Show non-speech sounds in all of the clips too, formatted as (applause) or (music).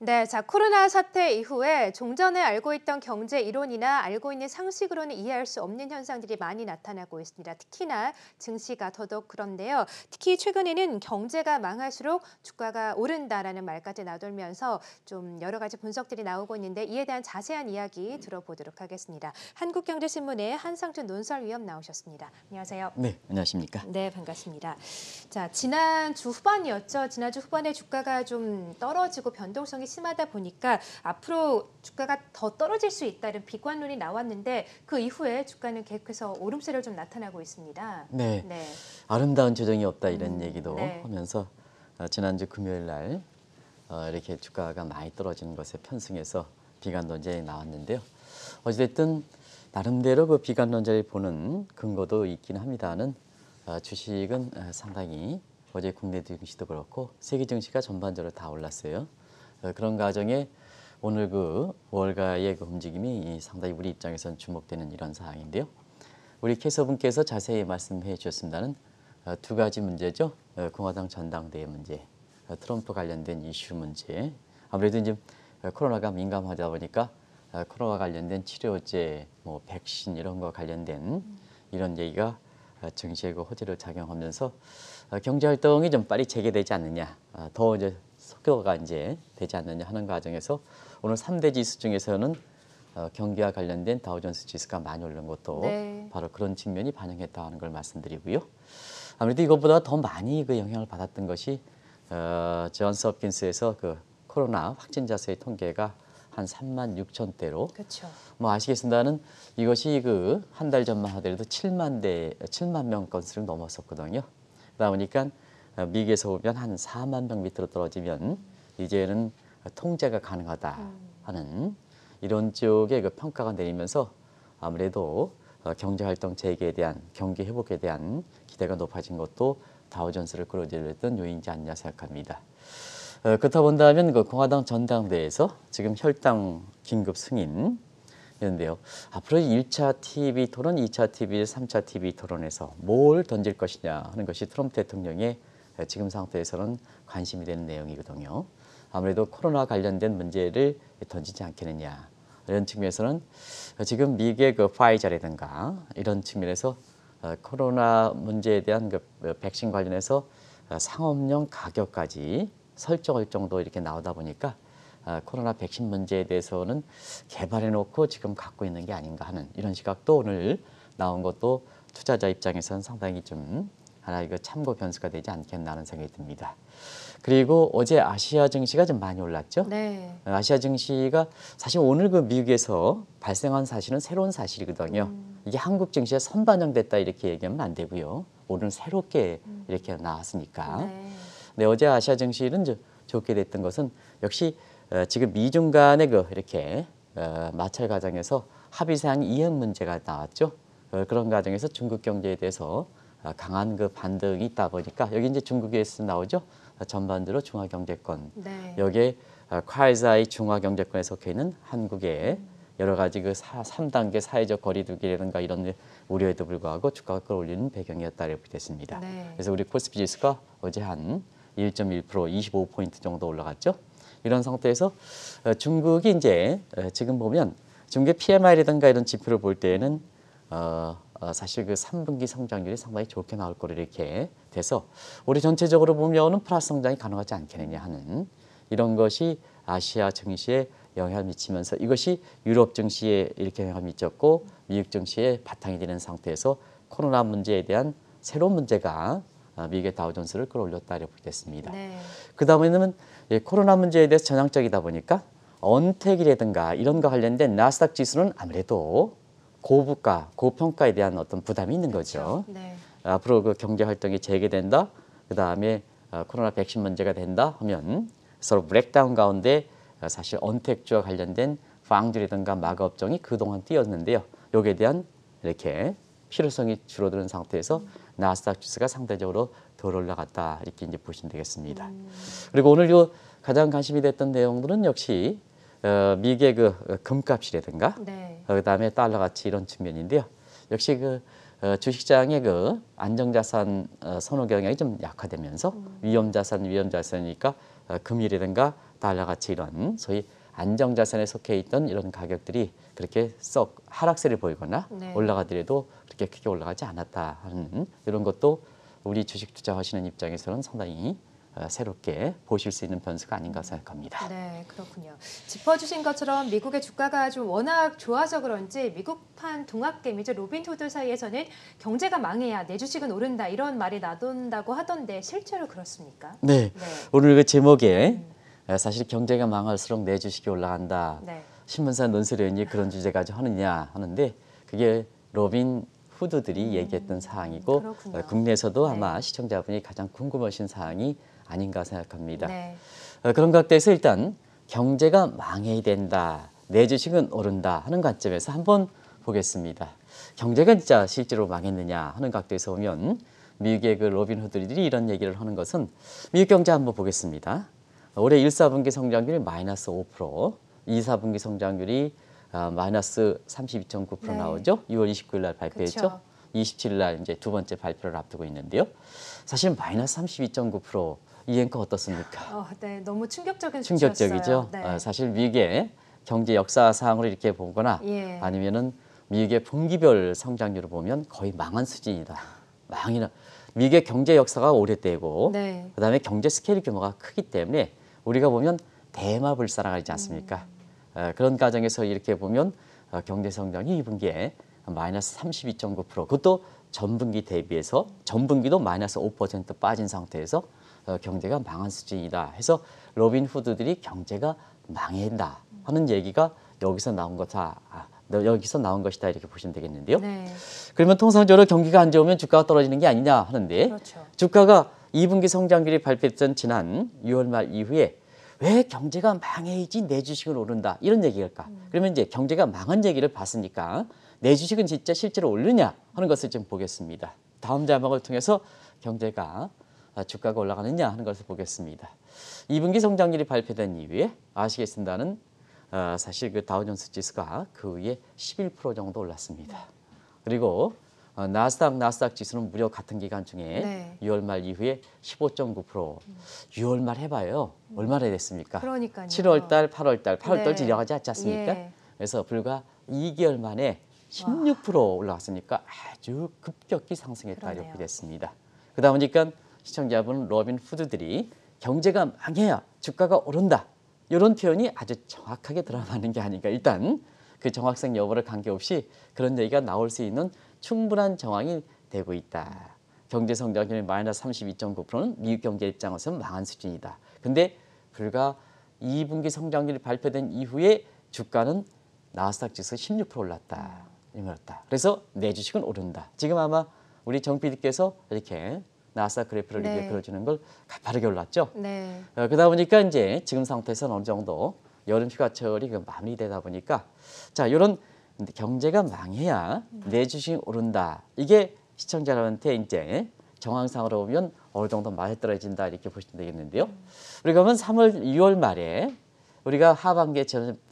네, 자 코로나 사태 이후에 종전에 알고 있던 경제 이론이나 알고 있는 상식으로는 이해할 수 없는 현상들이 많이 나타나고 있습니다. 특히나 증시가 더더욱 그런데요. 특히 최근에는 경제가 망할수록 주가가 오른다라는 말까지 나돌면서 좀 여러 가지 분석들이 나오고 있는데 이에 대한 자세한 이야기 들어보도록 하겠습니다. 한국경제신문의 한상준 논설위원 나오셨습니다. 안녕하세요. 네, 안녕하십니까? 네, 반갑습니다. 자 지난주 후반이었죠. 지난주 후반에 주가가 좀 떨어지고 변동성이 심하다 보니까 앞으로 주가가 더 떨어질 수 있다 는 비관론이 나왔는데 그 이후에 주가는 계속해서 오름세를 좀 나타나고 있습니다. 네. 네. 아름다운 조정이 없다 이런 음, 얘기도 네. 하면서 어, 지난주 금요일 날 어, 이렇게 주가가 많이 떨어지는 것에 편승해서 비관 논제에 나왔는데요. 어찌됐든 나름대로 그 비관 논제를 보는 근거도 있긴 합니다는 어, 주식은 상당히 어제 국내 증시도 그렇고 세계 증시가 전반적으로 다 올랐어요. 어, 그런 과정에 오늘 그 월가의 그 움직임이 상당히 우리 입장에선 주목되는 이런 사항인데요. 우리 캐서분께서 자세히 말씀해 주셨습니다는 어, 두 가지 문제죠. 어, 공화당 전당대회 문제, 트럼프 관련된 이슈 문제. 아무래도 이제 코로나가 민감하다 보니까 코로나 관련된 치료제, 뭐 백신 이런 거 관련된 이런 얘기가 정시의그호재로 작용하면서 경제 활동이 좀 빨리 재개되지 않느냐, 더 이제 석교가 이제 되지 않느냐 하는 과정에서 오늘 3대 지수 중에서는 어, 경기와 관련된 다우존스 지수가 많이 오른 것도 네. 바로 그런 측면이 반영했다는 걸 말씀드리고요. 아무래도 이것보다 더 많이 그 영향을 받았던 것이 어, 존스 홉킨스에서 그 코로나 확진자 수의 통계가 한 3만 6천 대로. 그렇죠. 뭐 아시겠습니다는 이것이 그 한 달 전만 하더라도 7만 대, 7만 명 건수를 넘었었거든요. 그러다 보니까 어, 미국에서 보면 한 4만 명 밑으로 떨어지면 이제는 통제가 가능하다 음. 하는 이런 쪽의 그 평가가 내리면서 아무래도 어, 경제활동 재개에 대한 경기 회복에 대한 기대가 높아진 것도 다우전스를 끌어올렸던 요인이지 않냐 생각합니다. 어, 그렇다 본다면 그 공화당 전당대회에서 지금 혈당 긴급 승인 이데요 앞으로 1차 TV 토론, 2차 TV, 3차 TV 토론에서 뭘 던질 것이냐 하는 것이 트럼프 대통령의 예, 지금 상태에서는 관심이 되는 내용이거든요. 아무래도 코로나 관련된 문제를 던지지 않겠느냐 이런 측면에서는 지금 미국의 그 파이자라든가 이런 측면에서 어, 코로나 문제에 대한 그 어, 백신 관련해서 어, 상업용 가격까지 설정할 정도 이렇게 나오다 보니까 코로나 백신 문제에 대해서는 개발해놓고 지금 갖고 있는 게 아닌가 하는 이런 시각도 오늘 나온 것도 투자자 입장에서는 상당히 좀 하나 아, 이거 참고 변수가 되지 않겠나는 생각이 듭니다. 그리고 어제 아시아 증시가 좀 많이 올랐죠? 네. 어, 아시아 증시가 사실 오늘 그 미국에서 발생한 사실은 새로운 사실이거든요. 음. 이게 한국 증시에 선반영됐다 이렇게 얘기하면 안 되고요. 오늘 새롭게 음. 이렇게 나왔으니까. 네. 근데 어제 아시아 증시는 저, 좋게 됐던 것은 역시 어, 지금 미중 간의 그 이렇게 어, 마찰 과정에서 합의사항 이행 문제가 나왔죠. 어, 그런 과정에서 중국 경제에 대해서 아, 강한 그 반등이 있다 보니까 여기 이제 중국 에서 나오죠. 전반대로 중화경제권. 네. 여기에 아, 콰이자이 중화경제권에 속해 있는 한국의 음. 여러 가지 그 사, 3단계 사회적 거리두기라든가 이런 우려에도 불구하고 주가가 끌어올리는 배경이었다 이렇게 됐습니다. 네. 그래서 우리 코스피 지수가 어제 한 1.1% 25포인트 정도 올라갔죠. 이런 상태에서 어, 중국이 이제 어, 지금 보면 중국의 PMI라든가 이런 지표를 볼 때에는 어, 어, 사실 그 3분기 성장률이 상당히 좋게 나올 거로 이렇게 돼서 우리 전체적으로 보면은 플러스 성장이 가능하지 않겠느냐 하는 이런 것이 아시아 증시에 영향을 미치면서 이것이 유럽 증시에 이렇게 영향을 미쳤고 미국 증시에 바탕이 되는 상태에서 코로나 문제에 대한 새로운 문제가 어, 미국의 다우존스를 끌어올렸다 이렇게 겠습니다 네. 그 다음에는 코로나 문제에 대해서 전향적이다 보니까 언택이라든가 이런 거 관련된 나스닥 지수는 아무래도 고부가, 고평가에 대한 어떤 부담이 있는 거죠. 네. 앞으로 그 경제 활동이 재개된다, 그 다음에 어, 코로나 백신 문제가 된다 하면 서로 브렉다운 가운데 어, 사실 언택주와 관련된 방주라든가 마가업종이 그동안 뛰었는데요. 여기에 대한 이렇게 필요성이 줄어드는 상태에서 음. 나스닥 주스가 상대적으로 덜 올라갔다 이렇게 이제 보시면 되겠습니다. 음. 그리고 오늘 요 가장 관심이 됐던 내용들은 역시 어, 미국의 그 어, 금값이라든가 네. 어, 그다음에 달러 가치 이런 측면인데요. 역시 그 어, 주식장의 그 안정자산 어, 선호 경향이 좀 약화되면서 음. 위험자산 위험자산이니까 어, 금이라든가 달러 가치 이런 소위 안정자산에 속해 있던 이런 가격들이 그렇게 썩 하락세를 보이거나 네. 올라가더라도 그렇게 크게 올라가지 않았다 하는 이런 것도 우리 주식 투자하시는 입장에서는 상당히 어, 새롭게 보실 수 있는 변수가 아닌가 생각합니다. 네, 그렇군요. 짚어주신 것처럼 미국의 주가가 좀 워낙 좋아서 그런지 미국판 동학개미죠 로빈후드 사이에서는 경제가 망해야 내 주식은 오른다 이런 말이 나돈다고 하던데 실제로 그렇습니까? 네, 네. 오늘 그 제목에 음. 어, 사실 경제가 망할수록 내 주식이 올라간다. 네. 신문사 논설위원이 그런 주제 가지 하느냐 하는데 그게 로빈 후드들이 음. 얘기했던 사항이고 어, 그렇군요. 국내에서도 네. 아마 네. 시청자분이 가장 궁금하신 사항이 아닌가 생각합니다. 네. 어, 그런 각도에서 일단 경제가 망해야 된다, 내 주식은 오른다 하는 관점에서 한번 보겠습니다. 경제가 진짜 실제로 망했느냐 하는 각도에서 보면 미국의 그 로빈 후드들이 이런 얘기를 하는 것은 미국 경제 한번 보겠습니다. 올해 1, 4분기 성장률이 마이너스 5%, 2, 4분기 성장률이 아, 마이너스 32.9% 나오죠. 6월 29일 날 발표했죠. 그쵸. 27일 날 이제 두 번째 발표를 앞두고 있는데요. 사실 마이너스 32.9% 이앵커 어떻습니까? 어, 네, 너무 충격적인 충격적이죠. 아, 네. 사실 미국의 경제 역사상으로 이렇게 보거나 예. 아니면은 미국의 분기별 성장률을 보면 거의 망한 수준이다. 망이나 미국의 경제 역사가 오래되고 네. 그다음에 경제 스케일 규모가 크기 때문에 우리가 보면 대마불사라 하지 않습니까? 음. 어, 그런 과정에서 이렇게 보면 어, 경제 성장이 2분기에 마이너스 32.9% 그것도 전분기 대비해서 전분기도 마이너스 5% 빠진 상태에서 어, 경제가 망한 수준이다 해서 로빈 후드들이 경제가 망한다 하는 얘기가 여기서 나온 거다. 아, 여기서 나온 것이다 이렇게 보시면 되겠는데요. 네. 그러면 통상적으로 경기가 안 좋으면 주가가 떨어지는 게 아니냐 하는데 그렇죠. 주가가 2분기 성장률이 발표됐던 지난 6월 말 이후에 왜 경제가 망해야지 내 주식은 오른다 이런 얘기일까? 음. 그러면 이제 경제가 망한 얘기를 봤으니까 내 주식은 진짜 실제로 오르냐 하는 것을 좀 보겠습니다. 다음 자막을 통해서 경제가 아, 주가가 올라가느냐 하는 것을 보겠습니다. 2분기 성장률이 발표된 이후에 아시겠습니다는 아, 사실 그 다우존스 지수가 그 위에 11% 정도 올랐습니다. 그리고 어, 나스닥 나스닥 지수는 무려 같은 기간 중에 네. 6월 말 이후에 15.9% 6월 말 해봐요. 얼마나 됐습니까? 그러니까요. 7월 달, 8월 달, 8월 네. 달 지나가지 않지않습니까 예. 그래서 불과 2개월 만에 16% 와. 올라왔으니까 아주 급격히 상승했다 그러네요. 이렇게 됐습니다. 그러다 보니까 시청자분 로빈 후드들이 경제가 망해야 주가가 오른다. 이런 표현이 아주 정확하게 들어맞는 게 아닌가. 일단 그 정확성 여부를 관계없이 그런 얘기가 나올 수 있는 충분한 정황이 되고 있다. 경제 성장률이 마이너스 32.9%는 미국 경제 입장에서 는 망한 수준이다. 근데 불과 2분기 성장률이 발표된 이후에 주가는 나스닥 지수 16% 올랐다. 이거였다. 그래서 내 주식은 오른다. 지금 아마 우리 정 PD께서 이렇게 나사 그래프를 네. 이렇게 그려주는 걸 가파르게 올랐죠. 네. 어, 그러다 보니까 이제 지금 상태에서는 어느 정도 여름 휴가철이 그 마무리되다 보니까 자 이런 경제가 망해야 네. 내 주식이 오른다. 이게 시청자들한테 이제 정황상으로 보면 어느 정도 맛에 떨어진다 이렇게 보시면 되겠는데요. 음. 우리 가보면 3월, 6월 말에 우리가 하반기에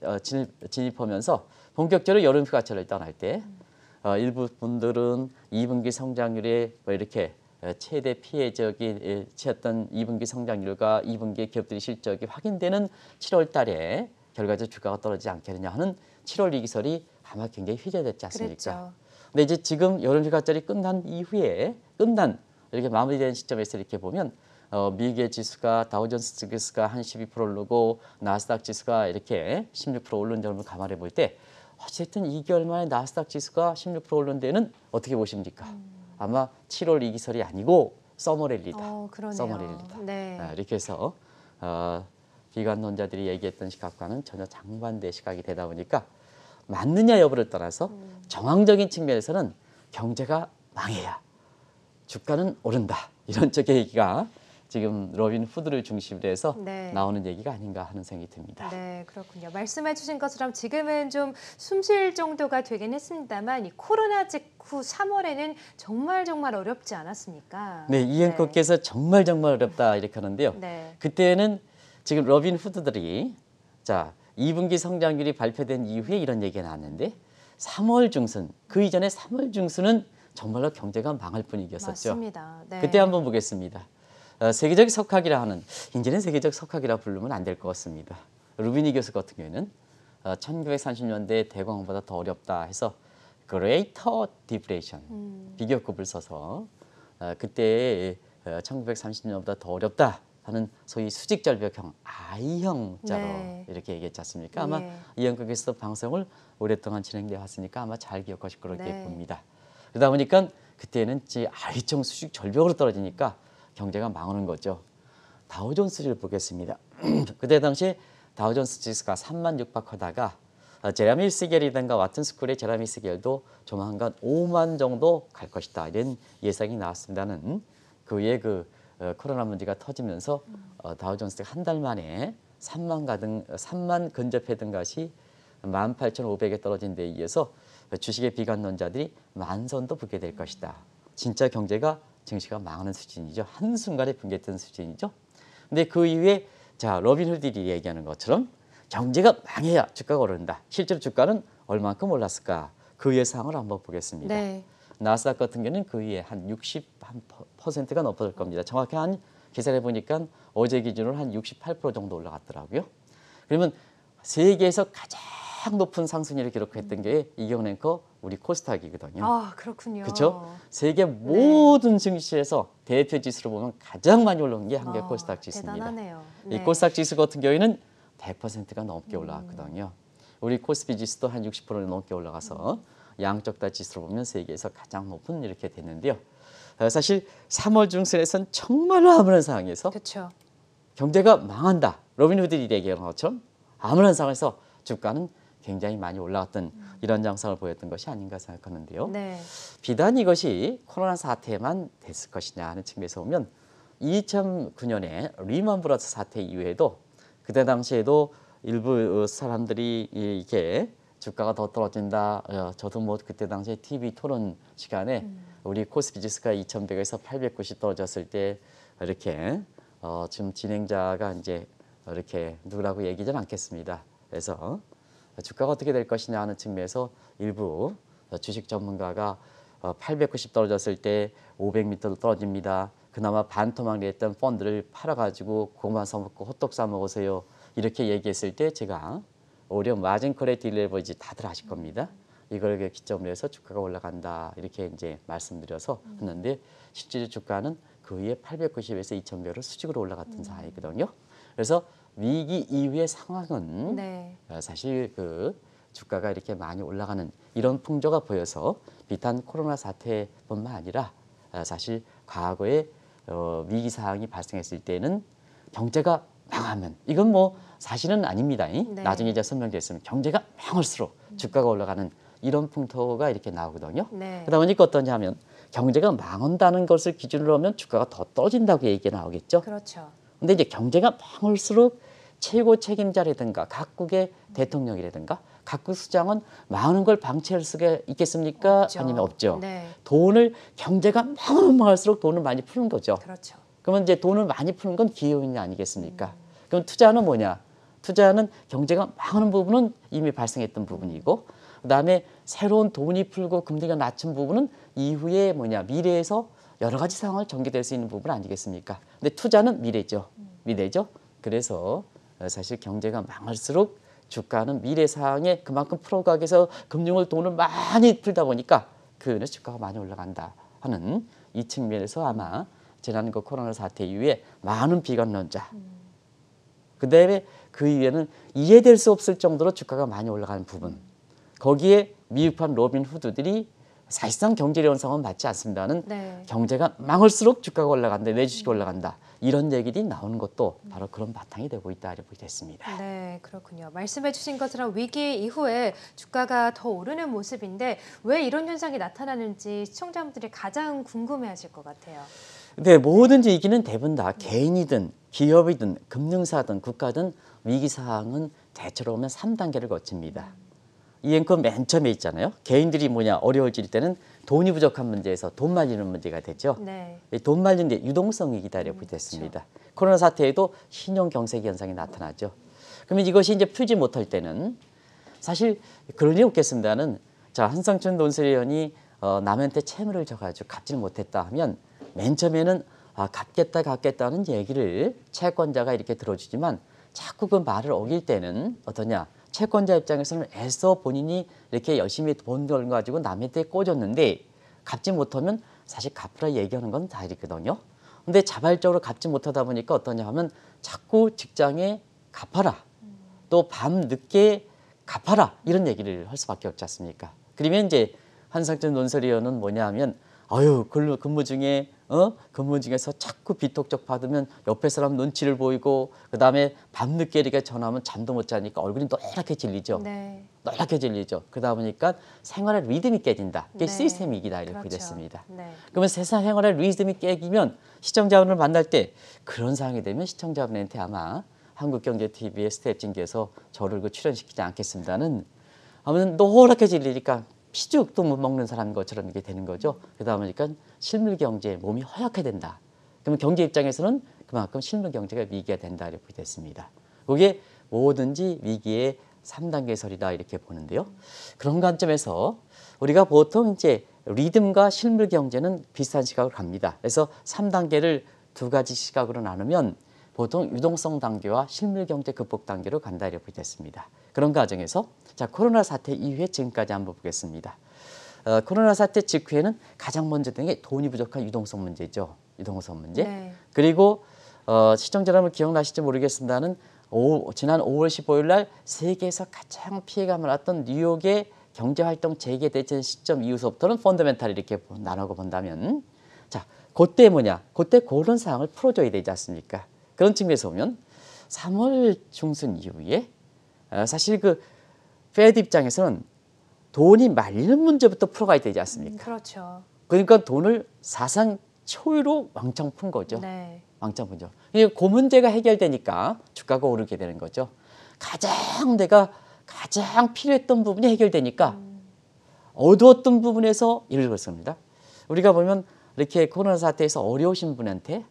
어, 진입, 하면서 본격적으로 여름 휴가철을 떠날 때 음. 어, 일부 분들은 2분기 성장률이 뭐 이렇게 최대 피해적이 치였던 2분기 성장률과 2분기 기업들의 실적이 확인되는 7월 달에 결과적 주가가 떨어지지 않겠느냐 하는 7월 이기설이 아마 굉장히 휘저됐지 않습니까? 그랬 근데 이제 지금 여름휴가절이 끝난 이후에 끝난 이렇게 마무리된 시점에서 이렇게 보면 어, 미국의 지수가 다우존스 지수가 한 12% 오르고 나스닥 지수가 이렇게 16% 오른 점을 감안해 볼 때 어쨌든 2개월 만에 나스닥 지수가 16% 오른 데는 어떻게 보십니까? 음. 아마 7월 이기설이 아니고 써머랠리다. 어, 써머랠리다. 네. 아, 이렇게 해서 어, 비관론자들이 얘기했던 시각과는 전혀 장반대 시각이 되다 보니까 맞느냐 여부를 떠나서 음. 정황적인 측면에서는 경제가 망해야 주가는 오른다. 이런 쪽의 얘기가 지금 러빈 후드를 중심으로 해서 네. 나오는 얘기가 아닌가 하는 생각이 듭니다. 네, 그렇군요. 말씀해 주신 것처럼 지금은 좀 숨 쉴 정도가 되긴 했습니다만 이 코로나 직후 3월에는 정말 정말 어렵지 않았습니까? 네, 이 네. 앵커께서 네. 정말 정말 어렵다 이렇게 하는데요. 네. 그때는 지금 로빈 후드들이 자 2분기 성장률이 발표된 이후에 이런 얘기가 나왔는데 3월 중순, 그 이전에 3월 중순은 정말로 경제가 망할 분위기였었죠. 맞습니다. 네. 그때 한번 보겠습니다. 어, 세계적 석학이라 하는 이제는 세계적 석학이라 부르면 안 될 것 같습니다. 루비니 교수 같은 경우에는 1930년대 어, 대공황보다 더 어렵다 해서 Greater Depression 음. 비교급을 써서 어, 그때 1930년보다 더 어렵다 하는 소위 수직절벽형 I형자로 네. 이렇게 얘기했지 않습니까? 아마 네. 예. 이연극에서 방송을 오랫동안 진행돼 왔으니까 아마 잘 기억하실 거로 라 네. 봅니다. 그러다 보니까 그때는 지 i 청 수직절벽으로 떨어지니까 경제가 망하는 거죠. 다우존스를 보겠습니다. (clears throat) 그때 당시 다우존스 지수가 3만 6박하다가 어, 제라미 스겔이든가 와튼스쿨의 제라미 스겔도 조만간 5만 정도 갈 것이다. 이런 예상이 나왔습니다는 그의 그 어, 코로나 문제가 터지면서 어, 다우존스가 한달 만에 3만 가등 3만 근접해든 것이 18,500에 떨어진 데 이어서 주식의 비관론자들이 만선도 붙게 될 것이다. 진짜 경제가 증시가 망하는 수준이죠. 한순간에 붕괴된 수준이죠. 근데 그 이후에 자 로빈후드들이 얘기하는 것처럼 경제가 망해야 주가가 오른다. 실제로 주가는 얼만큼 올랐을까? 그 예상을 한번 보겠습니다. 네. 나스닥 같은 경우는 그 위에 한 60%가 높아질 겁니다. 정확히 한 계산해 보니까 어제 기준으로 한68% 정도 올라갔더라고요. 그러면 세계에서 가장 높은 상승률을 기록했던 게 이경랭커 우리 코스닥이거든요. 아 그렇군요. 그렇죠? 세계 네. 모든 증시에서 대표 지수로 보면 가장 많이 올라온 게 한국 아, 코스닥 지수입니다. 대단하네요. 네. 이 코스닥 지수 같은 경우에는 100%가 넘게 음. 올라왔거든요. 음. 우리 코스피 지수도 한 60%를 넘게 올라가서 음. 양쪽 다 지수로 보면 세계에서 가장 높은 이렇게 됐는데요. 어, 사실 3월 중순에선 정말로 아무런 상황에서 그쵸. 경제가 망한다. 로빈후드이 얘기한 것처럼 아무런 상황에서 주가는 굉장히 많이 올라왔던 음. 이런 양상을 보였던 것이 아닌가 생각하는데요. 네. 비단 이것이 코로나 사태만 됐을 것이냐 하는 측면에서 보면 2009년에 리먼 브라더스 사태 이후에도 그때 당시에도 일부 사람들이 이게 렇 주가가 더 떨어진다. 어, 저도 뭐 그때 당시에 TV 토론 시간에 음. 우리 코스피 지수가 2,100에서 890 떨어졌을 때 이렇게 어, 지금 진행자가 이제 이렇게 누구라고 얘기는 않겠습니다. 그래서 주가가 어떻게 될 것이냐 하는 측면에서 일부 어, 주식 전문가가 890 어, 떨어졌을 때 500m 떨어집니다. 그나마 반토막 했던 펀드를 팔아가지고 고만 사먹고 호떡 사먹으세요. 이렇게 얘기했을 때 제가 오히려 마진콜의 딜레버지 다들 아실 겁니다. 이걸 그 기점으로 해서 주가가 올라간다 이렇게 이제 말씀드려서 했는데 실제 주가는 그 위에 890에서 2,000배로 수직으로 올라갔던 음. 사이거든요. 그래서 위기 이후의 상황은 네. 어, 사실 그 주가가 이렇게 많이 올라가는 이런 풍조가 보여서 비탄 코로나 사태뿐만 아니라 어, 사실 과거에 어, 위기 상황이 발생했을 때는 경제가 망하면 이건 뭐 사실은 아닙니다. 네. 나중에 이제 설명드렸으면 경제가 망할수록 주가가 올라가는 이런 풍토가 이렇게 나오거든요. 네. 그러다 보니까 어떠냐면 경제가 망한다는 것을 기준으로 하면 주가가 더 떨어진다고 얘기가 나오겠죠. 그렇죠. 근데 이제 경제가 망할수록 최고 책임자라든가 각국의 음. 대통령이라든가 각국 수장은 많은 걸 방치할 수가 있겠습니까? 없죠. 아니면 없죠. 네. 돈을 경제가 망하면 망할수록 돈을 많이 푸는 거죠. 그렇죠. 그러면 이제 돈을 많이 푸는 건기여인이 아니겠습니까? 음. 그럼 투자는 뭐냐? 투자는 경제가 망하는 부분은 이미 발생했던 부분이고 그다음에 새로운 돈이 풀고 금리가 낮춘 부분은 이후에 뭐냐 미래에서 여러 가지 상황을 전개될 수 있는 부분 아니겠습니까? 근데 투자는 미래죠. 음. 미래죠. 그래서 어, 사실 경제가 망할수록 주가는 미래 상항에 그만큼 프로가기에서 금융을 돈을 많이 풀다 보니까 그 주가가 많이 올라간다 하는 이 측면에서 아마 지난 그 코로나 사태 이후에 많은 비관론자 그다음에 그 이후에는 이해될 수 없을 정도로 주가가 많이 올라가는 부분 거기에 미흡한 로빈 후드들이 사실상 경제력 현상은 맞지 않습니다는 네. 경제가 망할수록 주가가 올라간다, 내 주식이 올라간다. 이런 얘기들이 나오는 것도 바로 그런 바탕이 되고 있다 이렇게 됐습니다. 네, 그렇군요. 말씀해주신 것처럼 위기 이후에 주가가 더 오르는 모습인데 왜 이런 현상이 나타나는지 시청자분들이 가장 궁금해하실 것 같아요. 네, 뭐든지 이기는 대부분 다 네. 개인이든 기업이든 금융사든 국가든 위기 상황은 대체로 보면 삼단계를 거칩니다. 이앵커 맨 처음에 있잖아요. 개인들이 뭐냐 어려워질 때는 돈이 부족한 문제에서 돈 말리는 문제가 되죠. 네. 돈 말리는 데 유동성이 기다리고 음, 됐습니다. 그렇죠. 코로나 사태에도 신용 경색 현상이 나타나죠. 그러면 이것이 이제 풀지 못할 때는 사실 그런 일 없겠습니다는 자 한상춘 논설위원이 어, 남한테 채무를 져가지고 갚지를 못했다 하면 맨 처음에는 아, 갚겠다 갚겠다는 얘기를 채권자가 이렇게 들어주지만 자꾸 그 말을 어길 때는 어떠냐 채권자 입장에서는 애써 본인이 이렇게 열심히 돈걸 가지고 남한테 꽂았는데 갚지 못하면 사실 갚으라 얘기하는 건 다 이거든요. 근데 자발적으로 갚지 못하다 보니까 어떠냐 하면 자꾸 직장에 갚아라. 또 밤 늦게 갚아라. 이런 얘기를 할 수밖에 없지 않습니까? 그러면 이제 한상준 논설위원은 뭐냐 하면 아유 근무 중에 어? 근무 중에서 자꾸 비톡적 받으면 옆에 사람 눈치를 보이고 그다음에 밤늦게 이렇게 전화하면 잠도 못 자니까 얼굴이 노랗게 질리죠. 네. 노랗게 질리죠. 그러다 보니까 생활의 리듬이 깨진다. 그게 네. 시스템이기다 이렇게 그렇죠. 됐습니다. 네. 그러면 세상 생활의 리듬이 깨기면 시청자분을 만날 때 그런 상황이 되면 시청자분한테 아마 한국경제TV의 스텝진기에서 저를 그 출연시키지 않겠습니다는 아무튼 노랗게 질리니까 피죽도 못 먹는 사람인 것처럼 이게 되는 거죠. 그러다 보니까 실물 경제의 몸이 허약해 된다. 그러면 경제 입장에서는 그만큼 실물 경제가 위기가 된다 이렇게 됐습니다. 그게 뭐든지 위기의 3단계설이다 이렇게 보는데요. 그런 관점에서 우리가 보통 이제 리듬과 실물 경제는 비슷한 시각으로 갑니다. 그래서 3단계를 두 가지 시각으로 나누면 보통 유동성 단계와 실물 경제 극복 단계로 간다 이렇게 됐습니다. 그런 과정에서 자 코로나 사태 이후에 지금까지 한번 보겠습니다. 어, 코로나 사태 직후에는 가장 먼저 된 게 돈이 부족한 유동성 문제죠. 유동성 문제. 네. 그리고 어, 시청자 여러분 기억나실지 모르겠습니다는 지난 5월 15일 날 세계에서 가장 피해가 많았던 뉴욕의 경제활동 재개 대전 시점 이후서부터는 펀더멘탈 이렇게 나누고 본다면 자, 그때 뭐냐? 그때 그런 상황을 풀어줘야 되지 않습니까? 그런 측면에서 보면 3월 중순 이후에 어, 사실 그 페드 입장에서는 돈이 말리는 문제부터 풀어가야 되지 않습니까? 음, 그렇죠. 그러니까 돈을 사상 초유로 왕창 푼 거죠. 네. 왕창 푼 거죠. 그 문제가 해결되니까 주가가 오르게 되는 거죠. 가장 내가 가장 필요했던 부분이 해결되니까 음. 어두웠던 부분에서 일을 걸습니다. 우리가 보면 이렇게 코로나 사태에서 어려우신 분한테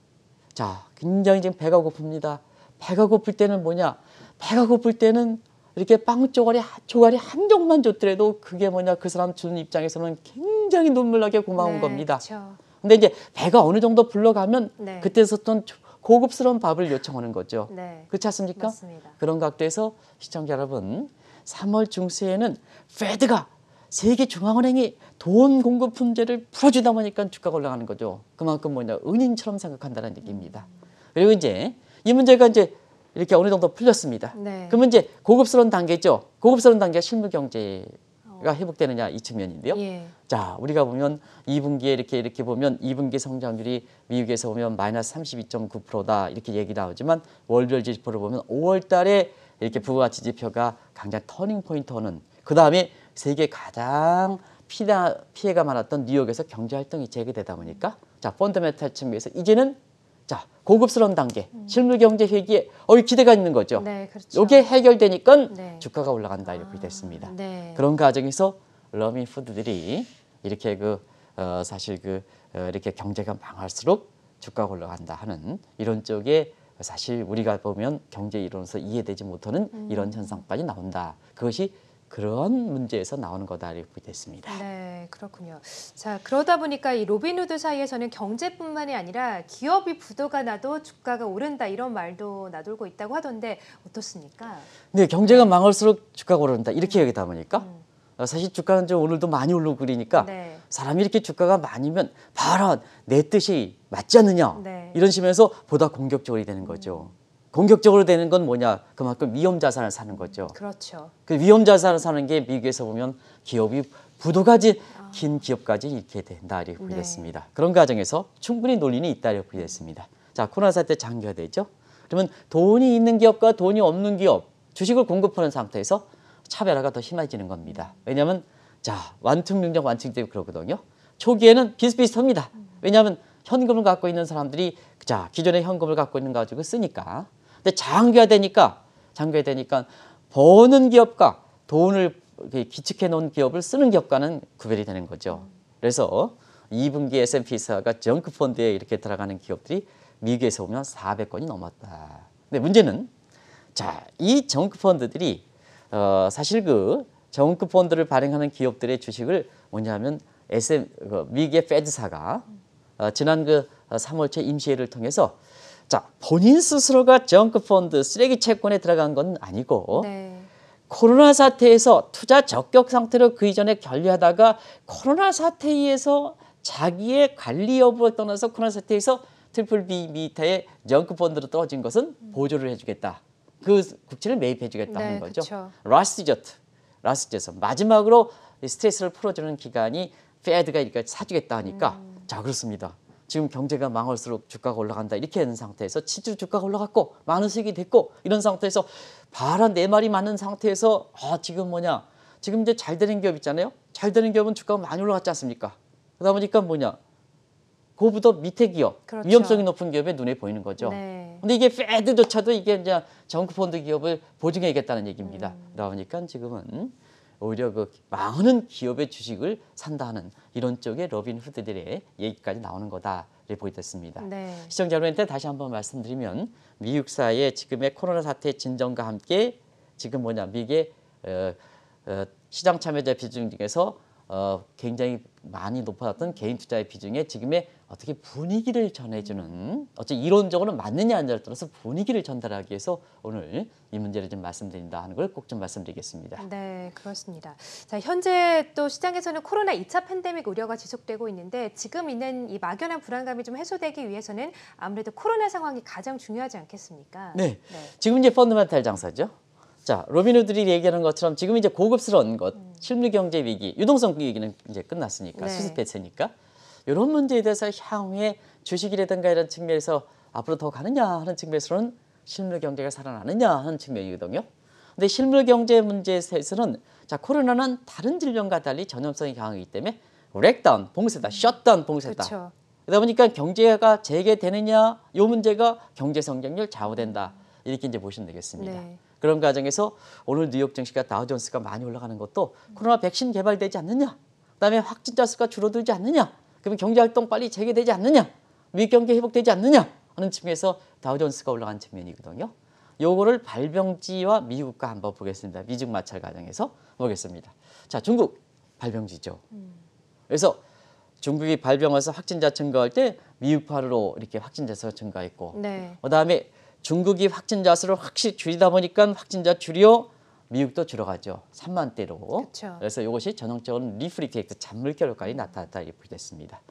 자 굉장히 지금 배가 고픕니다. 배가 고플 때는 뭐냐? 배가 고플 때는 이렇게 빵 조각이, 조각이 한 종만 줬더라도 그게 뭐냐 그 사람 주는 입장에서는 굉장히 눈물나게 고마운 네, 겁니다. 그렇죠. 근데 이제 배가 어느 정도 불러가면 네. 그때서부터 고급스러운 밥을 요청하는 거죠. 네. 그렇지 않습니까? 맞습니다. 그런 각도에서 시청자 여러분 3월 중순에는 페드가 세계 중앙은행이 돈 공급 품제를 풀어주다 보니까 주가가 올라가는 거죠. 그만큼 뭐냐 은인처럼 생각한다는 얘기입니다. 그리고 이제 이 문제가 이제 이렇게 어느 정도 풀렸습니다. 네. 그러면 이제 고급스러운 단계죠. 고급스러운 단계가 실물 경제가 어. 회복되느냐 이 측면인데요. 예. 자, 우리가 보면 2분기에 이렇게 이렇게 보면 2분기 성장률이 미국에서 보면 마이너스 32.9%다 이렇게 얘기 나오지만 월별 지표를 보면 5월 달에 이렇게 부가가치 지표가 굉장히 터닝 포인트는 그다음에 세계 가장 피해가 많았던 뉴욕에서 경제 활동이 재개되다 보니까 자, 펀더멘탈 측면에서 이제는 자 고급스러운 단계 음. 실물 경제 회기에 어 기대가 있는 거죠. 네, 그렇죠. 이게 해결되니까 네. 주가가 올라간다 이렇게 됐습니다. 아, 네. 그런 과정에서 러미 푸드들이 이렇게 그 어, 사실 그 어, 이렇게 경제가 망할수록 주가가 올라간다 하는 이런 쪽에 사실 우리가 보면 경제 이론에서 이해되지 못하는 음. 이런 현상까지 나온다. 그것이 그런 문제에서 나오는 거다 이렇게 됐습니다. 네, 그렇군요. 자, 그러다 보니까 이 로빈후드 사이에서는 경제뿐만이 아니라 기업이 부도가 나도 주가가 오른다 이런 말도 나돌고 있다고 하던데 어떻습니까? 네, 경제가 망할수록 주가가 오른다 이렇게 얘기 담으니까 음. 어, 사실 주가는 좀 오늘도 많이 오르고 그러니까 네. 사람이 이렇게 주가가 많으면 바로 내 뜻이 맞지 않느냐 네. 이런 식으로 해서 보다 공격적으로 되는 거죠. 음. 공격적으로 되는 건 뭐냐? 그만큼 위험 자산을 사는 거죠. 그렇죠. 그 위험 자산을 사는 게 미국에서 보면 기업이 부도까지 아. 긴 기업까지 잃게 된다 이렇게 분류습니다 네. 그런 과정에서 충분히 논리는 있다 이렇게 분류습니다자 코로나 사태 장기화되죠. 그러면 돈이 있는 기업과 돈이 없는 기업 주식을 공급하는 상태에서 차별화가 더 심해지는 겁니다. 왜냐하면 자 완충 능력 완충 때문에 그러거든요. 초기에는 비슷비슷합니다. 왜냐하면 현금을 갖고 있는 사람들이 자 기존의 현금을 갖고 있는 가지고 쓰니까 근데 장기화되니까 장기화되니까 버는 기업과 돈을 기축해 놓은 기업을 쓰는 기업과는 구별이 되는 거죠. 그래서 2분기 S&P 5가 정크 펀드에 이렇게 들어가는 기업들이 미국에서 보면 400건이 넘었다. 근데 문제는 자, 이 정크 펀드들이 어, 사실 그 정크 펀드를 발행하는 기업들의 주식을 뭐냐면 SM 그 미국의 페드사가 어, 지난 그 3월째 임시회를 통해서 자 본인 스스로가 정크펀드 쓰레기 채권에 들어간 건 아니고 네. 코로나 사태에서 투자 적격 상태로 그 이전에 결리하다가 코로나 사태에서 자기의 관리 여부를 떠나서 코로나 사태에서 트리플 B 터에 정크펀드로 떨어진 것은 음. 보조를 해주겠다. 그 국채를 매입해주겠다 네, 는 거죠. 라스트저트, 라스트저트. 마지막으로 스트레스를 풀어주는 기간이 페드가 이렇게 사주겠다 하니까 음. 자 그렇습니다. 지금 경제가 망할수록 주가가 올라간다 이렇게 하는 상태에서 실제로 주가가 올라갔고 많은 수익이 됐고 이런 상태에서 바라 내 말이 맞는 상태에서 아 지금 뭐냐 지금 이제 잘 되는 기업 있잖아요 잘 되는 기업은 주가가 많이 올라갔지 않습니까 그러다 보니까 뭐냐 고보다 밑에 기업 그렇죠. 위험성이 높은 기업에 눈에 보이는 거죠 네. 근데 이게 패드조차도 이게 이제 정크펀드 기업을 보증해야겠다는 얘기입니다 음. 그러다 보니까 지금은 오히려 그 많은 기업의 주식을 산다는 이런 쪽의 로빈 후드들의 얘기까지 나오는 거다. 를 보여졌습니다. 네. 시청자 여러분한테 다시 한번 말씀드리면 미국 사의 지금의 코로나 사태 진정과 함께 지금 뭐냐 미국의 어, 어, 시장 참여자 비중 중에서 어, 굉장히 많이 높아졌던 개인 투자의 비중에 지금의 어떻게 분위기를 전해주는 어째 이론적으로는 맞느냐 안느냐를 떠나서 분위기를 전달하기 위해서 오늘 이 문제를 좀 말씀드린다 하는 걸 꼭 좀 말씀드리겠습니다. 네, 그렇습니다. 자, 현재 또 시장에서는 코로나 2차 팬데믹 우려가 지속되고 있는데 지금 있는 이 막연한 불안감이 좀 해소되기 위해서는 아무래도 코로나 상황이 가장 중요하지 않겠습니까? 네, 네. 지금 이제 펀드멘탈 장사죠. 자, 로빈 후드들이 얘기하는 것처럼 지금 이제 고급스러운 것, 음. 실물 경제 위기, 유동성 위기는 이제 끝났으니까 네. 수습했으니까 이런 문제에 대해서 향후에 주식이라든가 이런 측면에서 앞으로 더 가느냐 하는 측면에서는 실물 경제가 살아나느냐 하는 측면이거든요. 근데 실물 경제 문제에 서는자 코로나는 다른 질병과 달리 전염성이 강하기 때문에 렉다운 봉쇄다, 셧다운 음. 봉쇄다. 그쵸. 그러다 보니까 경제가 재개되느냐 요 문제가 경제 성장률 좌우된다 음. 이렇게 이제 보시면 되겠습니다. 네. 그런 과정에서 오늘 뉴욕 증시가 다우존스가 많이 올라가는 것도 코로나 백신 개발되지 않느냐, 그다음에 확진자 수가 줄어들지 않느냐, 그러면 경제 활동 빨리 재개되지 않느냐, 위 경제 회복되지 않느냐 하는 측면에서 다우존스가 올라간 측면이거든요. 요거를 발병지와 미국과 한번 보겠습니다. 미중 마찰 과정에서 보겠습니다. 자, 중국 발병지죠. 그래서 중국이 발병해서 확진자 증가할 때 미국 발로 이렇게 확진자 수가 증가했고 네. 그다음에 중국이 확진자 수를 확실히 줄이다 보니까 확진자 줄이요 미국도 줄어가죠. 3만 대로. 그쵸. 그래서 이것이 전형적인 리프리테이트 잔물결 까지 나타났다 이렇게 됐습니다.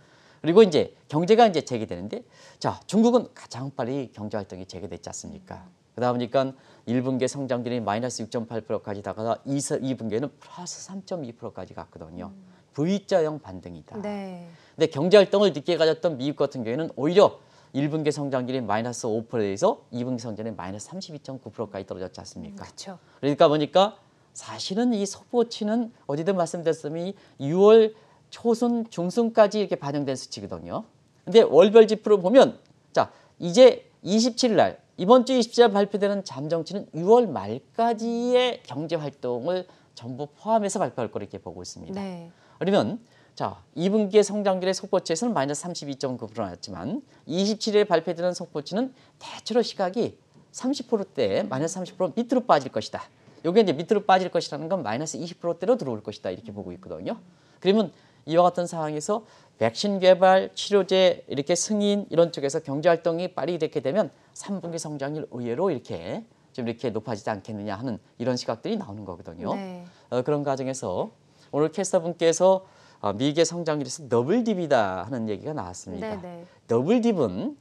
그리고 이제 경제가 이제 재개되는데 자 중국은 가장 빨리 경제 활동이 재개됐지 않습니까? 그러다 보니까 1분기 성장률이 마이너스 6.8%까지 다가가 2분기에는 플러스 3.2%까지 갔거든요. 음. V자형 반등이다. 네. 근데 경제 활동을 늦게 가졌던 미국 같은 경우에는 오히려 1분기 성장률이 마이너스 5%에서 2분기 성장률이 마이너스 32.9%까지 떨어졌지 않습니까? 음, 그렇죠. 그러니까 보니까 사실은 이 속보치는 어디든 말씀드렸음이 6월 초순 중순까지 이렇게 반영된 수치거든요. 근데 월별 지표를 보면 자 이제 27일 날 이번 주 27일 발표되는 잠정치는 6월 말까지의 경제 활동을 전부 포함해서 발표할 거로 이렇게 보고 있습니다. 네. 그러면 자, 2분기의 성장률의 속보치에서는 마이너스 32.9% 나왔지만 27일 발표되는 속보치는 대체로 시각이 3 0대 마이너스 30% 밑으로 빠질 것이다. 요게 이제 밑으로 빠질 것이라는 건 마이너스 20%대로 들어올 것이다 이렇게 보고 있거든요. 그러면 이와 같은 상황에서 백신 개발, 치료제 이렇게 승인 이런 쪽에서 경제 활동이 빨리 이렇게 되면 3분기 성장률 의외로 이렇게 좀 이렇게 높아지지 않겠느냐 하는 이런 시각들이 나오는 거거든요. 네. 어, 그런 과정에서 오늘 캐스터분께서 어, 미국의 성장률에서 더블 딥이다 하는 얘기가 나왔습니다. 네네. 네. 더블 딥은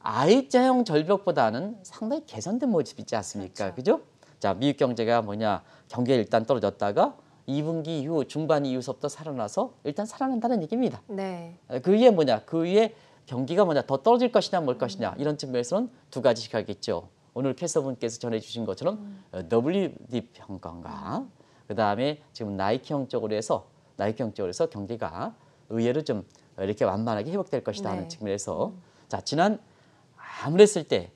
I자형 절벽보다는 상당히 개선된 모습이 있지 않습니까? 그렇죠. 그죠? 자, 미국 경제가 뭐냐? 경기가 일단 떨어졌다가 2분기 이후 중반 이후서부터 살아나서 일단 살아난다는 얘기입니다. 네. 어, 그게 뭐냐? 그 위에 경기가 뭐냐? 더 떨어질 것이냐, 뭘 것이냐? 음. 이런 측면에서는 두 가지씩 하겠죠. 오늘 캐서분께서 전해주신 것처럼 음. WD 어, 평가인가? 음. 그 다음에 지금 나이키형 쪽으로 해서 나익경제에서 경기가 의외로 좀 이렇게 완만하게 회복될 것이다 네. 하는 측면에서 자 지난 아무랬을 때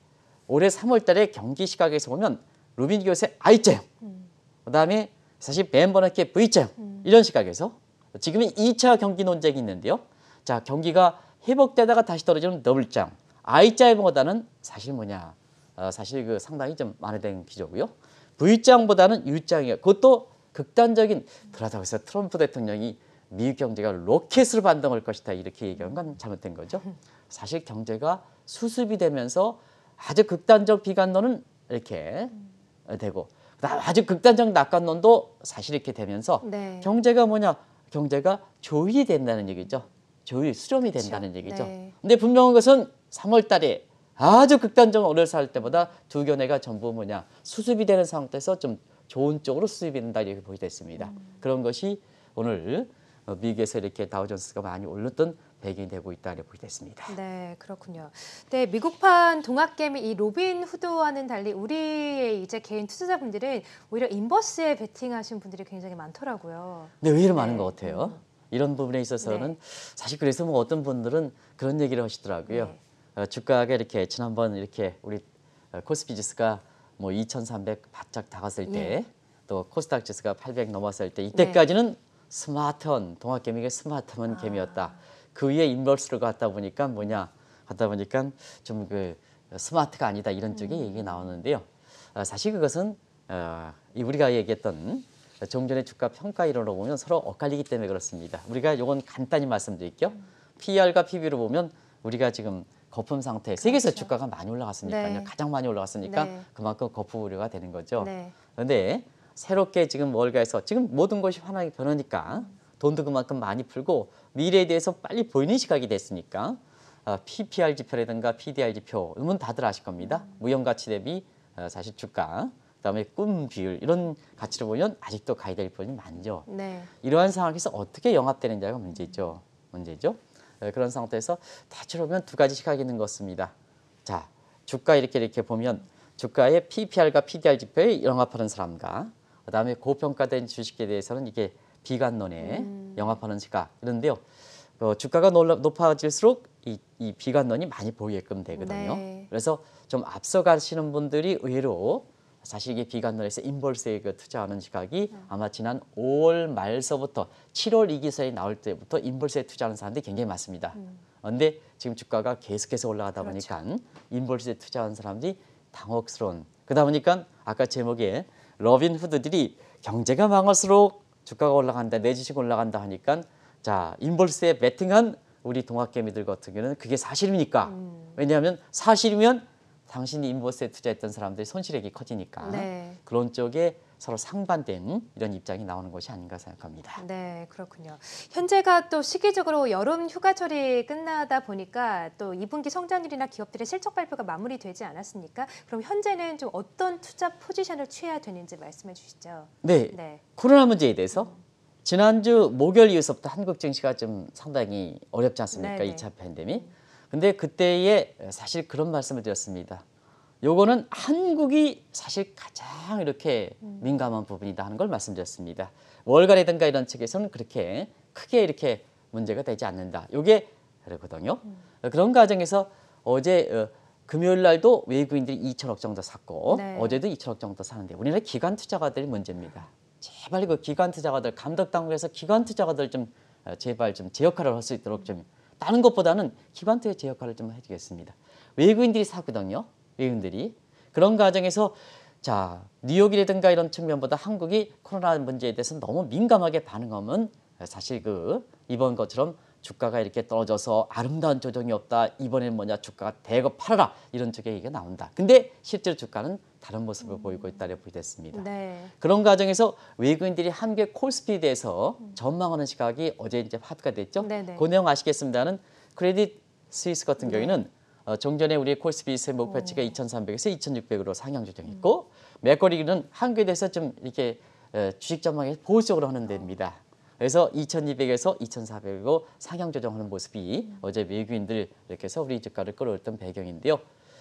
올해 3월 달에 경기 시각에서 보면 루빈 교세 I자형 음. 그다음에 사실 벤버나케 V자형 음. 이런 시각에서 지금은 2차 경기 논쟁이 있는데요. 자 경기가 회복되다가 다시 떨어지는 더블장 I자형보다는 사실 뭐냐 어, 사실 그 상당히 좀 많이 된 기조고요. V장보다는 U장이에요. 그것도 극단적인 그러다고해서 트럼프 대통령이 미국 경제가 로켓으로 반등할 것이다 이렇게 얘기한 건 잘못된 거죠. 사실 경제가 수습이 되면서 아주 극단적 비관론은 이렇게 되고 아주 극단적 낙관론도 사실 이렇게 되면서 네. 경제가 뭐냐 경제가 조율이 된다는 얘기죠. 조율 수렴이 그렇죠. 된다는 그렇 얘기죠. 네. 근데 분명한 것은 3월 달에 아주 극단적 오늘 살 때보다 두 견해가 전부 뭐냐 수습이 되는 상태에서 좀 좋은 쪽으로 수입이 된다 이렇게 보게 됐습니다. 음. 그런 것이 오늘 어, 미국에서 이렇게 다우존스가 많이 올랐던 배경이 되고 있다 이렇게 보게 됐습니다. 네, 그렇군요. 네, 미국판 동학개미 이 로빈 후드와는 달리 우리의 이제 개인 투자자분들은 오히려 인버스에 베팅하신 분들이 굉장히 많더라고요. 네, 의외로 네. 많은 것 같아요. 음. 이런 부분에 있어서는 네. 사실 그래서 뭐 어떤 분들은 그런 얘기를 하시더라고요. 네. 어, 주가가 이렇게 지난번 이렇게 우리 어, 코스피 지스가 뭐2,300 바짝 다갔을 때또 네. 코스닥 지수가 800 넘었을 때 네. 이때까지는 스마트한 동학개미가 스마트한 아. 개미였다. 그 위에 인버스를 갔다 보니까 뭐냐 갔다 보니까 좀 그 스마트가 아니다 이런 쪽의 음. 얘기 나오는데요. 아, 사실 그것은 아, 이 우리가 얘기했던 종전의 주가 평가 이론으로 보면 서로 엇갈리기 때문에 그렇습니다. 우리가 요건 간단히 말씀드릴게요. 음. p r 과 PB로 보면 우리가 지금 거품 상태 세계에서 그렇죠. 주가가 많이 올라갔으니까요. 네. 가장 많이 올라갔으니까 네. 그만큼 거품 우려가 되는 거죠. 네. 그런데 새롭게 지금 월가에서 지금 모든 것이 환하게 변하니까 돈도 그만큼 많이 풀고 미래에 대해서 빨리 보이는 시각이 됐으니까 어, 아, PPR 지표라든가 PDR 지표 음건 다들 아실 겁니다. 음. 무형 가치 대비 어, 사실 주가 그다음에 꿈 비율 이런 가치를 보면 아직도 가이드될 분이 많죠. 네. 이러한 상황에서 어떻게 영합되는지가 문제죠. 문제죠. 예, 그런 상태에서 다체로면두 가지 시각이 있는 것 같습니다. 자, 주가 이렇게 이렇게 보면 주가의 PPR과 PDR 지표에 영합하는 사람과 그다음에 고평가된 주식에 대해서는 이게 비관론에 음. 영합하는 시각 그런데요. 어, 주가가 놀라, 높아질수록 이, 이 비관론이 많이 보이게끔 되거든요. 네. 그래서 좀 앞서가시는 분들이 의외로 사실 이게 비관론에서 인벌스에 그 투자하는 시각이 음. 아마 지난 5월 말서부터 7월 이기서에 나올 때부터 인벌스에 투자하는 사람들이 굉장히 많습니다. 음. 그런데 지금 주가가 계속해서 올라가다 그렇죠. 보니까 인벌스에 투자하는 사람들이 당혹스러운 그러다 보니까 아까 제목에 러빈 후드들이 경제가 망할수록 주가가 올라간다 내지식 올라간다 하니까 자 인벌스에 베팅한 우리 동학개미들 같은 경우는 그게 사실입니까? 음. 왜냐하면 사실이면 당신이 인버스에 투자했던 사람들이 손실액이 커지니까 네. 그런 쪽에 서로 상반된 이런 입장이 나오는 것이 아닌가 생각합니다. 네, 그렇군요. 현재가 또 시기적으로 여름 휴가철이 끝나다 보니까 또 2분기 성장률이나 기업들의 실적 발표가 마무리되지 않았습니까? 그럼 현재는 좀 어떤 투자 포지션을 취해야 되는지 말씀해 주시죠. 네, 네. 코로나 문제에 대해서 지난주 목요일 이후서부터 한국 증시가 좀 상당히 어렵지 않습니까? 2차 팬데믹. 근데 그때에 사실 그런 말씀을 드렸습니다. 요거는 한국이 사실 가장 이렇게 음. 민감한 부분이다 하는 걸 말씀드렸습니다. 월가라든가 이런 책에서는 그렇게 크게 이렇게 문제가 되지 않는다. 요게 그러거든요 음. 그런 과정에서 어제 어, 금요일 날도 외국인들이 2천억 정도 샀고 네. 어제도 2천억 정도 사는데 우리나라 기관 투자가들이 문제입니다. 제발 그 기관 투자가들 감독 당국에서 기관 투자가들 좀 어, 제발 좀 제 역할을 할 수 있도록 좀 다른 것보다는 기반투의제 역할을 좀 해주겠습니다. 외국인들이 사거든요. 외국인들이. 그런 과정에서 자 뉴욕이라든가 이런 측면보다 한국이 코로나 문제에 대해서 너무 민감하게 반응하면 사실 그 이번 것처럼 주가가 이렇게 떨어져서 아름다운 조정이 없다. 이번엔 뭐냐 주가가 대거 팔아라. 이런 쪽의 얘기가 나온다. 근데 실제로 주가는 다른 모습을 음. 보이고 있다 이렇게 됐습니다. 네. 그런 과정에서 외국인들이 한국의 스피에 대해서 음. 전망하는 시각이 어제 이제 파트가 됐죠. 네네. 네. 그 내용 아시겠습니다는 크레딧 스위스 같은 네. 경우에는 어, 종전에 우리 코스피의 목표치가 어. 2,300에서 2,600으로 상향 조정했고 음. 맥거리는 한국에 대해서 좀 이렇게 어, 주식 전망에 보수적으로 하는 데입니다. 그래서 2,200에서 2,400으로 상향 조정하는 모습이 음. 어제 외국인들 이렇게 해서 우리 주가를 끌어올던 배경인데요.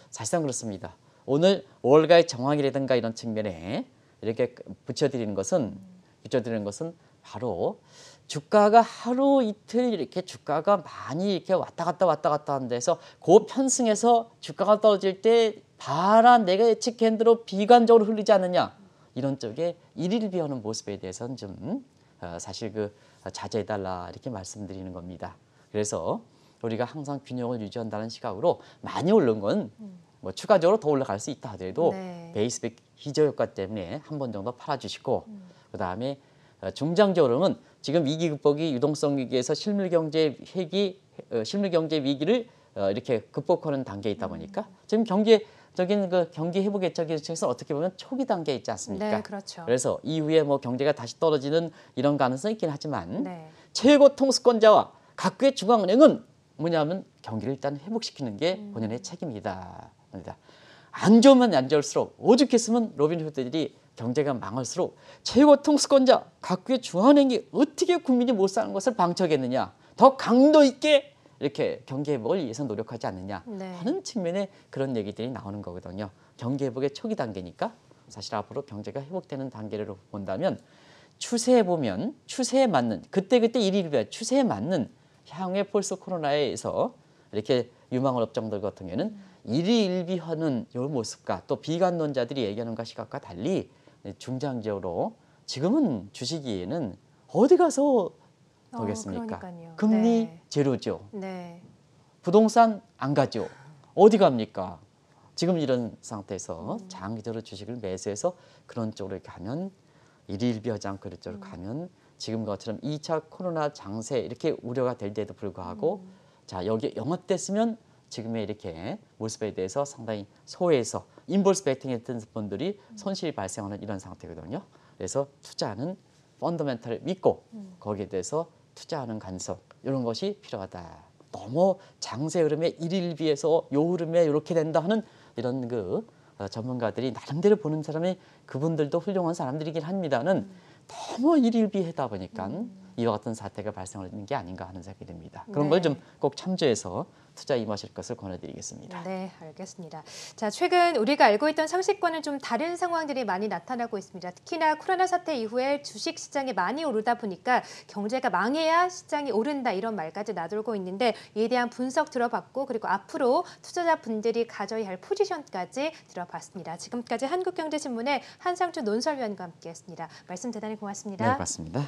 사실상 그렇습니다. 오늘 월가의 정황이라든가 이런 측면에 이렇게 붙여드리는 것은 붙여드리는 것은 바로 주가가 하루 이틀 이렇게 주가가 많이 이렇게 왔다 갔다 왔다 갔다 하는 데서 그 편승에서 주가가 떨어질 때바라 내가 예측캔드로 비관적으로 흘리지 않느냐 이런 쪽에 일일비하는 모습에 대해서는 좀 어, 사실 그 자제해달라 이렇게 말씀드리는 겁니다. 그래서 우리가 항상 균형을 유지한다는 시각으로 많이 오른 건 음. 뭐 추가적으로 더 올라갈 수 있다 하더라도 네. 베이스백 희저 효과 때문에 한 번 정도 팔아주시고 음. 그다음에 어, 중장기적으로는 지금 위기 극복이 유동성 위기에서 실물 경제 회기 어, 실물 경제 위기를 어, 이렇게 극복하는 단계에 있다 음. 보니까 음. 지금 경제 적인 그 경기 회복 예측에서 어떻게 보면 초기 단계에 있지 않습니까? 네, 그렇죠. 그래서 이후에 뭐 경제가 다시 떨어지는 이런 가능성이 있긴 하지만 네. 최고 통수권자와 각국의 중앙은행은 뭐냐면 경기를 일단 회복시키는 게 음. 본연의 책임이다. 합니다. 안 좋으면 안 좋을수록 오죽했으면 로빈 후드들이 경제가 망할수록 최고 통수권자 각국의 중앙은행이 어떻게 국민이 못 사는 것을 방척했느냐 더 강도 있게 이렇게 경제 회복을 위해서 노력하지 않느냐 네. 하는 네. 측면에 그런 얘기들이 나오는 거거든요. 경제 회복의 초기 단계니까 사실 앞으로 경제가 회복되는 단계를 본다면 추세에 보면 추세에 맞는 그때그때 일일이 추세에 맞는 향후의 폴스 코로나에서 이렇게 유망업 업종들 같은 경우에는 일희일비하는 이 모습과 또 비관론자들이 얘기하는 것과 달리 중장기로 지금은 주식이에는 어디 가서 어, 보겠습니까? 어, 금리 네. 제로죠. 네. 부동산 안 가죠. 어디 갑니까? 지금 이런 상태에서 음. 장기적으로 주식을 매수해서 그런 쪽으로 가면 일일비하지 않고 그런 쪽으로 음. 가면 지금 것처럼 2차 코로나 장세 이렇게 우려가 될 때도 불구하고 음. 자 여기 영업됐으면 지금의 이렇게 모습에 대해서 상당히 소외해서 인볼스 베팅에 했던 분들이 손실이 발생하는 이런 상태거든요. 그래서 투자는 펀더멘탈을 믿고 거기에 대해서 투자하는 간섭 이런 것이 필요하다. 너무 장세 흐름에 일일비해서 요 흐름에 이렇게 된다 하는 이런 그 어, 전문가들이 나름대로 보는 사람이 그분들도 훌륭한 사람들이긴 합니다는 너무 일일비하다 보니까 음. 이와 같은 사태가 발생하는 게 아닌가 하는 생각이 듭니다. 그런 네. 걸좀 꼭 참조해서 투자 임하실 것을 권해드리겠습니다. 네, 알겠습니다. 자, 최근 우리가 알고 있던 상식권은좀 다른 상황들이 많이 나타나고 있습니다. 특히나 코로나 사태 이후에 주식 시장이 많이 오르다 보니까 경제가 망해야 시장이 오른다 이런 말까지 나돌고 있는데 이에 대한 분석 들어봤고 그리고 앞으로 투자자분들이 가져야 할 포지션까지 들어봤습니다. 지금까지 한국경제신문의 한상준 논설위원과 함께했습니다. 말씀 대단히 고맙습니다. 네, 고맙습니다.